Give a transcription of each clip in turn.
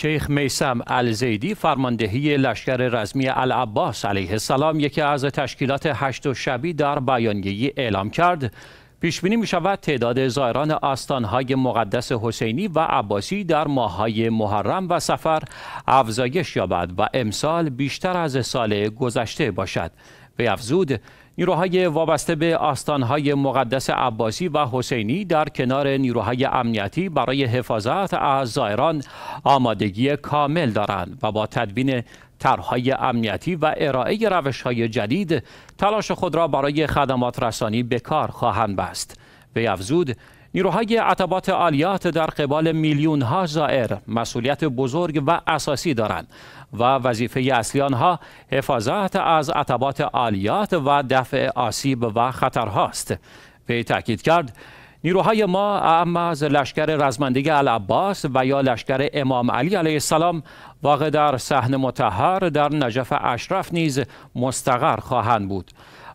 شیخ میسم الزیدی فرماندهی لشکر رزمی العباس علیه السلام یکی از تشکیلات هشت و شبی در بیانیه اعلام کرد پیش بینی می شود تعداد زائران آستانهای مقدس حسینی و عباسی در ماهای محرم و سفر افزایش یابد و امسال بیشتر از سال گذشته باشد. به افزود نیروهای وابسته به آستانهای مقدس عباسی و حسینی در کنار نیروهای امنیتی برای حفاظت از زائران آمادگی کامل دارند و با تدوین طرحهای امنیتی و ارائه روشهای جدید تلاش خود را برای خدمات رسانی به کار خواهند بست. وی افزود نیروهای عتبات آلیات در قبال میلیون ها زائر مسئولیت بزرگ و اساسی دارند و وظیفه اصلی آنها حفاظت از عتبات آلیات و دفع آسیب و خطرهاست وی تاکید کرد نیروهای ما اما از لشکر رزمندگی العباس و یا لشکر امام علی علیه السلام واقع در صحن متحر در نجف اشرف نیز مستقر خواهند بود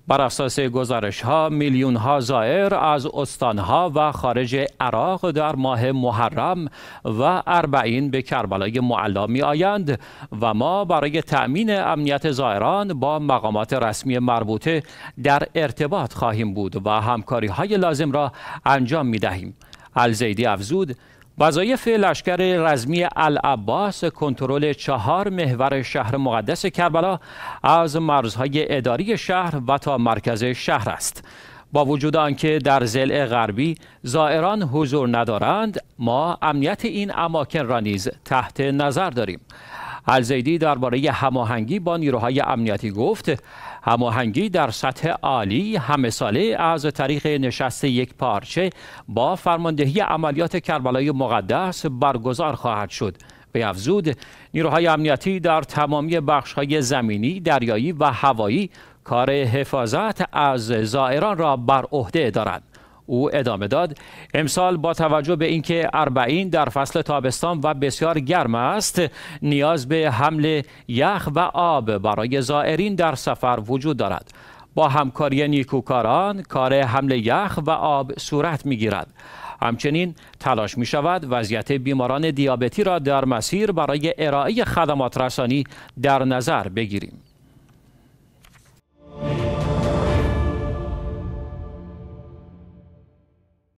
بر اساس گزارش ها میلیون ها زائر از استان ها و خارج عراق در ماه محرم و اربعین به کربلای معلا می آیند و ما برای تأمین امنیت زائران با مقامات رسمی مربوطه در ارتباط خواهیم بود و همکاری های لازم را انجام می دهیم الزیدی افزود وظایف لشکر رزمی العباس کنترل چهار محور شهر مقدس کربلا از مرزهای اداری شهر و تا مرکز شهر است با وجود آنکه در زل غربی زائران حضور ندارند ما امنیت این اماکن را نیز تحت نظر داریم الزیدی درباره هماهنگی با نیروهای امنیتی گفت هماهنگی در سطح عالی همه ساله از طریق نشست یک پارچه با فرماندهی عملیات کربلای مقدس برگزار خواهد شد به افزود نیروهای امنیتی در تمامی بخشهای زمینی، دریایی و هوایی کار حفاظت از زائران را بر عهده دارند. او ادامه داد امسال با توجه به اینکه اربعین در فصل تابستان و بسیار گرم است نیاز به حمل یخ و آب برای زائرین در سفر وجود دارد با همکاری نیکوکاران کار حمل یخ و آب صورت می گیرد همچنین تلاش می شود وضعیت بیماران دیابتی را در مسیر برای ارائه خدمات رسانی در نظر بگیریم